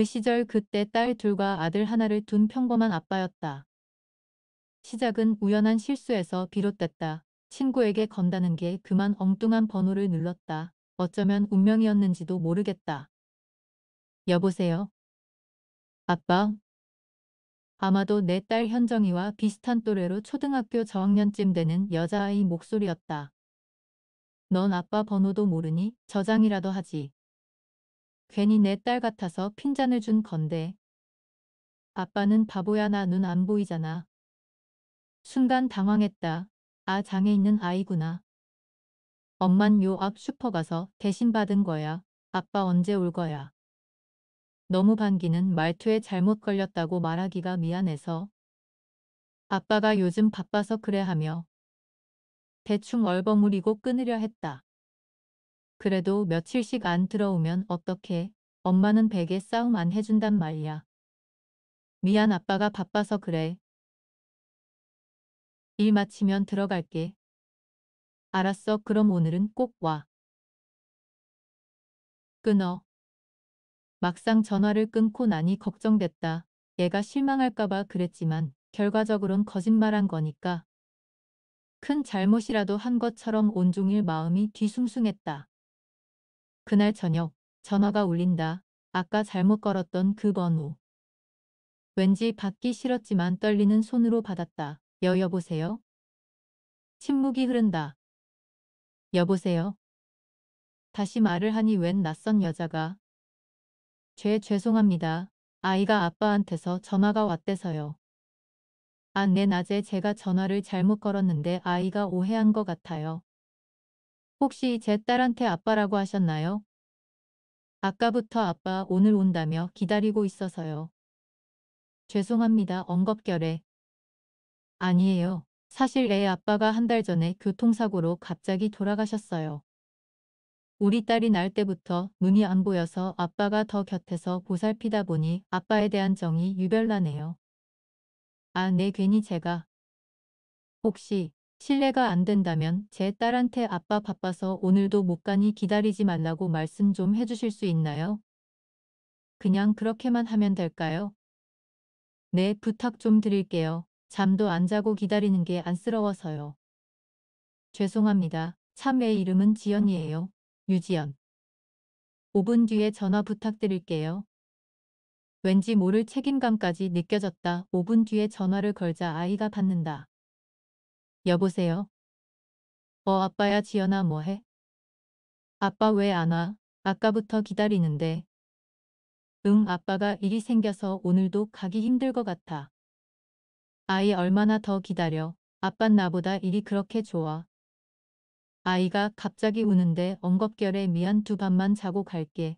그 시절 그때 딸 둘과 아들 하나를 둔 평범한 아빠였다. 시작은 우연한 실수에서 비롯됐다. 친구에게 건다는 게 그만 엉뚱한 번호를 눌렀다. 어쩌면 운명이었는지도 모르겠다. 여보세요? 아빠? 아마도 내 딸 현정이와 비슷한 또래로 초등학교 저학년쯤 되는 여자아이 목소리였다. 넌 아빠 번호도 모르니 저장이라도 하지. 괜히 내 딸 같아서 핀잔을 준 건데. 아빠는 바보야 나 눈 안 보이잖아. 순간 당황했다. 아 장에 있는 아이구나. 엄만 요 앞 슈퍼 가서 대신 받은 거야. 아빠 언제 올 거야. 너무 반기는 말투에 잘못 걸렸다고 말하기가 미안해서 아빠가 요즘 바빠서 그래 하며 대충 얼버무리고 끊으려 했다. 그래도 며칠씩 안 들어오면 어떡해. 엄마는 베개 싸움 안 해준단 말이야. 미안 아빠가 바빠서 그래. 일 마치면 들어갈게. 알았어 그럼 오늘은 꼭 와. 끊어. 막상 전화를 끊고 나니 걱정됐다. 얘가 실망할까봐 그랬지만 결과적으론 거짓말한 거니까. 큰 잘못이라도 한 것처럼 온종일 마음이 뒤숭숭했다. 그날 저녁 전화가 울린다. 아까 잘못 걸었던 그 번호. 왠지 받기 싫었지만 떨리는 손으로 받았다. 여 여보세요? 침묵이 흐른다. 여보세요? 다시 말을 하니 웬 낯선 여자가 죄 죄송합니다. 아이가 아빠한테서 전화가 왔대서요. 안내 아, 네, 낮에 제가 전화를 잘못 걸었는데 아이가 오해한 것 같아요. 혹시 제 딸한테 아빠라고 하셨나요? 아까부터 아빠 오늘 온다며 기다리고 있어서요. 죄송합니다. 언급결에. 아니에요. 사실 애 아빠가 한 달 전에 교통사고로 갑자기 돌아가셨어요. 우리 딸이 날 때부터 눈이 안 보여서 아빠가 더 곁에서 보살피다 보니 아빠에 대한 정이 유별나네요. 아, 네 괜히 제가. 혹시 실례가 안 된다면 제 딸한테 아빠 바빠서 오늘도 못 가니 기다리지 말라고 말씀 좀 해주실 수 있나요? 그냥 그렇게만 하면 될까요? 네, 부탁 좀 드릴게요. 잠도 안 자고 기다리는 게 안쓰러워서요. 죄송합니다. 참 애 이름은 지연이에요. 유지연. 5분 뒤에 전화 부탁드릴게요. 왠지 모를 책임감까지 느껴졌다. 5분 뒤에 전화를 걸자 아이가 받는다. 여보세요? 어 아빠야 지연아 뭐해? 아빠 왜 안 와? 아까부터 기다리는데. 응 아빠가 일이 생겨서 오늘도 가기 힘들 것 같아. 아이 얼마나 더 기다려. 아빤 나보다 일이 그렇게 좋아. 아이가 갑자기 우는데 엉겁결에 미안 두 밤만 자고 갈게.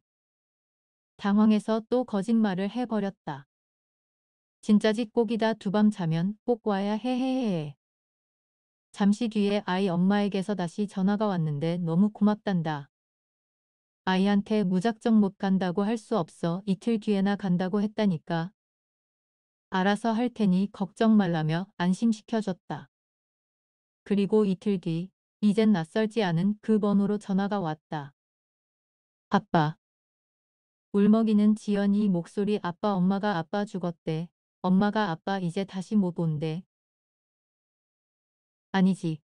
당황해서 또 거짓말을 해버렸다. 진짜지 꼭이다 두 밤 자면 꼭 와야 해해해해. 잠시 뒤에 아이 엄마에게서 다시 전화가 왔는데 너무 고맙단다. 아이한테 무작정 못 간다고 할 수 없어 이틀 뒤에나 간다고 했다니까. 알아서 할 테니 걱정 말라며 안심시켜줬다. 그리고 이틀 뒤 이젠 낯설지 않은 그 번호로 전화가 왔다. 아빠. 울먹이는 지연이 목소리 아빠 엄마가 아빠 죽었대. 엄마가 아빠 이제 다시 못 온대. 아니지.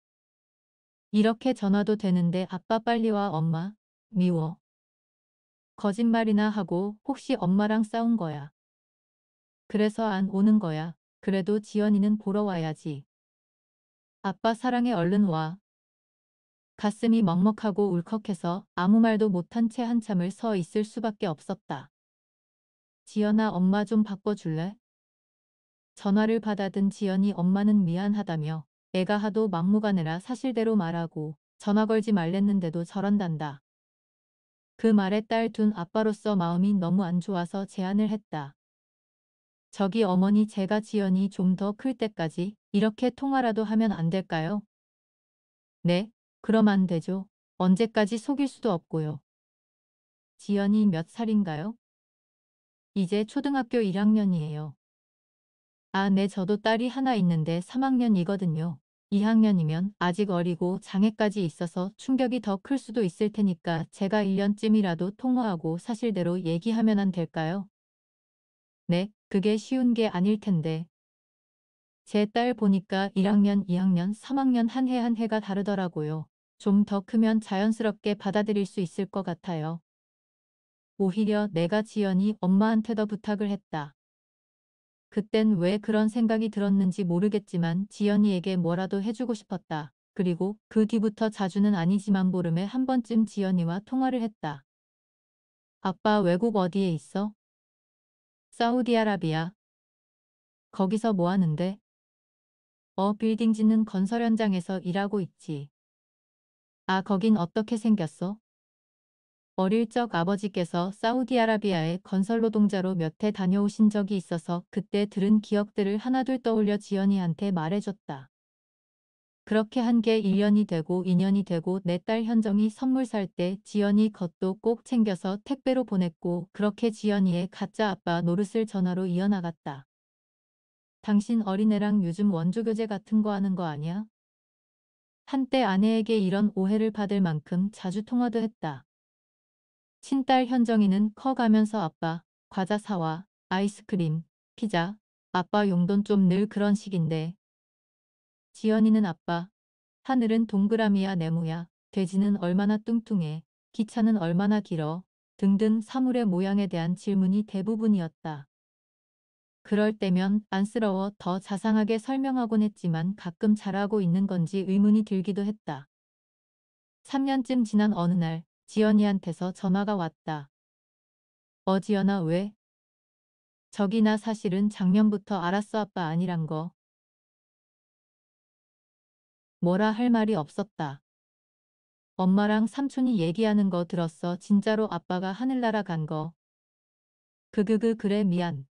이렇게 전화도 되는데 아빠 빨리 와 엄마. 미워. 거짓말이나 하고 혹시 엄마랑 싸운 거야. 그래서 안 오는 거야. 그래도 지연이는 보러 와야지. 아빠 사랑해 얼른 와. 가슴이 먹먹하고 울컥해서 아무 말도 못한 채 한참을 서 있을 수밖에 없었다. 지연아 엄마 좀 바꿔줄래? 전화를 받아든 지연이 엄마는 미안하다며 애가 하도 막무가내라 사실대로 말하고 전화 걸지 말랬는데도 저런단다. 그 말에 딸 둔 아빠로서 마음이 너무 안 좋아서 제안을 했다. 저기 어머니 제가 지연이 좀 더 클 때까지 이렇게 통화라도 하면 안 될까요? 네, 그럼 안 되죠. 언제까지 속일 수도 없고요. 지연이 몇 살인가요? 이제 초등학교 1학년이에요. 아, 네, 저도 딸이 하나 있는데 3학년이거든요. 2학년이면 아직 어리고 장애까지 있어서 충격이 더 클 수도 있을 테니까 제가 1년쯤이라도 통화하고 사실대로 얘기하면 안 될까요? 네, 그게 쉬운 게 아닐 텐데. 제 딸 보니까 1학년, 2학년, 3학년 한 해 한 해가 다르더라고요. 좀 더 크면 자연스럽게 받아들일 수 있을 것 같아요. 오히려 내가 지연이 엄마한테 더 부탁을 했다. 그땐 왜 그런 생각이 들었는지 모르겠지만 지연이에게 뭐라도 해주고 싶었다. 그리고 그 뒤부터 자주는 아니지만 보름에 한 번쯤 지연이와 통화를 했다. 아빠 외국 어디에 있어? 사우디아라비아. 거기서 뭐 하는데? 어 빌딩 짓는 건설 현장에서 일하고 있지. 아 거긴 어떻게 생겼어? 어릴 적 아버지께서 사우디아라비아에 건설노동자로 몇 해 다녀오신 적이 있어서 그때 들은 기억들을 하나둘 떠올려 지연이한테 말해줬다. 그렇게 한 게 1년이 되고 2년이 되고 내 딸 현정이 선물 살 때 지연이 것도 꼭 챙겨서 택배로 보냈고 그렇게 지연이의 가짜 아빠 노릇을 전화로 이어나갔다. 당신 어린애랑 요즘 원조교제 같은 거 하는 거 아니야? 한때 아내에게 이런 오해를 받을 만큼 자주 통화도 했다. 친딸 현정이는 커가면서 아빠 과자 사와 아이스크림, 피자, 아빠 용돈 좀 늘 그런 식인데. 지연이는 아빠 하늘은 동그라미야 네모야 돼지는 얼마나 뚱뚱해 기차는 얼마나 길어 등등 사물의 모양에 대한 질문이 대부분이었다. 그럴 때면 안쓰러워 더 자상하게 설명하곤 했지만 가끔 잘하고 있는 건지 의문이 들기도 했다. 3년쯤 지난 어느 날 지연이한테서 전화가 왔다. 어 지연아 왜? 저기 나 사실은 작년부터 알았어 아빠 아니란 거. 뭐라 할 말이 없었다. 엄마랑 삼촌이 얘기하는 거 들었어. 진짜로 아빠가 하늘나라 간 거. 그그그 그래 미안.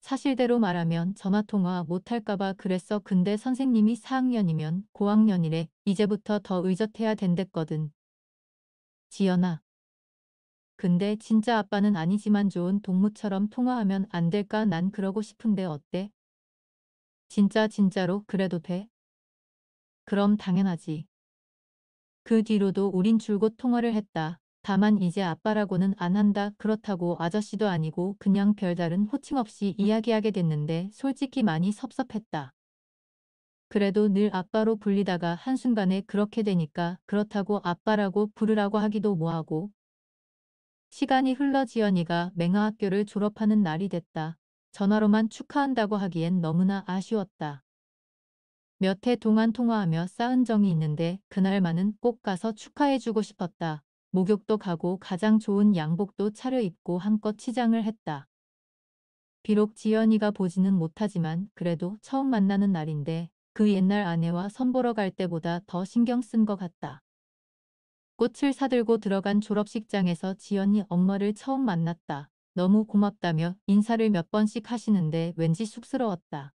사실대로 말하면 전화통화 못할까봐 그랬어. 근데 선생님이 4학년이면 고학년이래. 이제부터 더 의젓해야 된댔거든. 지연아. 근데 진짜 아빠는 아니지만 좋은 동무처럼 통화하면 안 될까? 난 그러고 싶은데 어때? 진짜 진짜로 그래도 돼? 그럼 당연하지. 그 뒤로도 우린 줄곧 통화를 했다. 다만 이제 아빠라고는 안 한다. 그렇다고 아저씨도 아니고 그냥 별다른 호칭 없이 이야기하게 됐는데 솔직히 많이 섭섭했다. 그래도 늘 아빠로 불리다가 한순간에 그렇게 되니까 그렇다고 아빠라고 부르라고 하기도 뭐하고 시간이 흘러 지연이가 맹아학교를 졸업하는 날이 됐다. 전화로만 축하한다고 하기엔 너무나 아쉬웠다. 몇 해 동안 통화하며 쌓은 정이 있는데 그날만은 꼭 가서 축하해주고 싶었다. 목욕도 가고 가장 좋은 양복도 차려입고 한껏 치장을 했다. 비록 지연이가 보지는 못하지만 그래도 처음 만나는 날인데 그 옛날 아내와 선보러 갈 때보다 더 신경 쓴 것 같다. 꽃을 사들고 들어간 졸업식장에서 지연이 엄마를 처음 만났다. 너무 고맙다며 인사를 몇 번씩 하시는데 왠지 쑥스러웠다.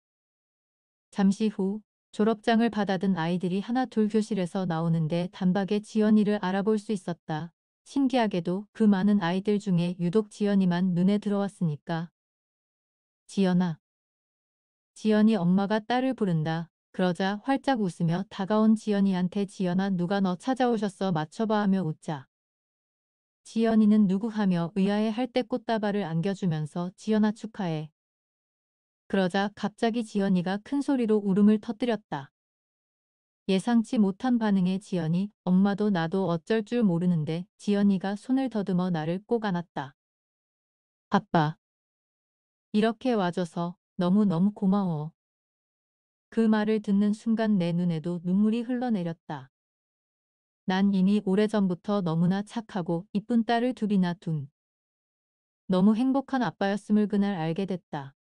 잠시 후 졸업장을 받아든 아이들이 하나 둘 교실에서 나오는데 단박에 지연이를 알아볼 수 있었다. 신기하게도 그 많은 아이들 중에 유독 지연이만 눈에 들어왔으니까. 지연아. 지연이 엄마가 딸을 부른다. 그러자 활짝 웃으며 다가온 지연이한테 지연아 누가 너 찾아오셨어 맞춰봐 하며 웃자. 지연이는 누구 하며 의아해 할 때 꽃다발을 안겨주면서 지연아 축하해. 그러자 갑자기 지연이가 큰 소리로 울음을 터뜨렸다. 예상치 못한 반응에 지연이 엄마도 나도 어쩔 줄 모르는데 지연이가 손을 더듬어 나를 꼭 안았다. 아빠. 이렇게 와줘서 너무너무 고마워. 그 말을 듣는 순간 내 눈에도 눈물이 흘러내렸다. 난 이미 오래전부터 너무나 착하고 이쁜 딸을 둘이나 둔. 너무 행복한 아빠였음을 그날 알게 됐다.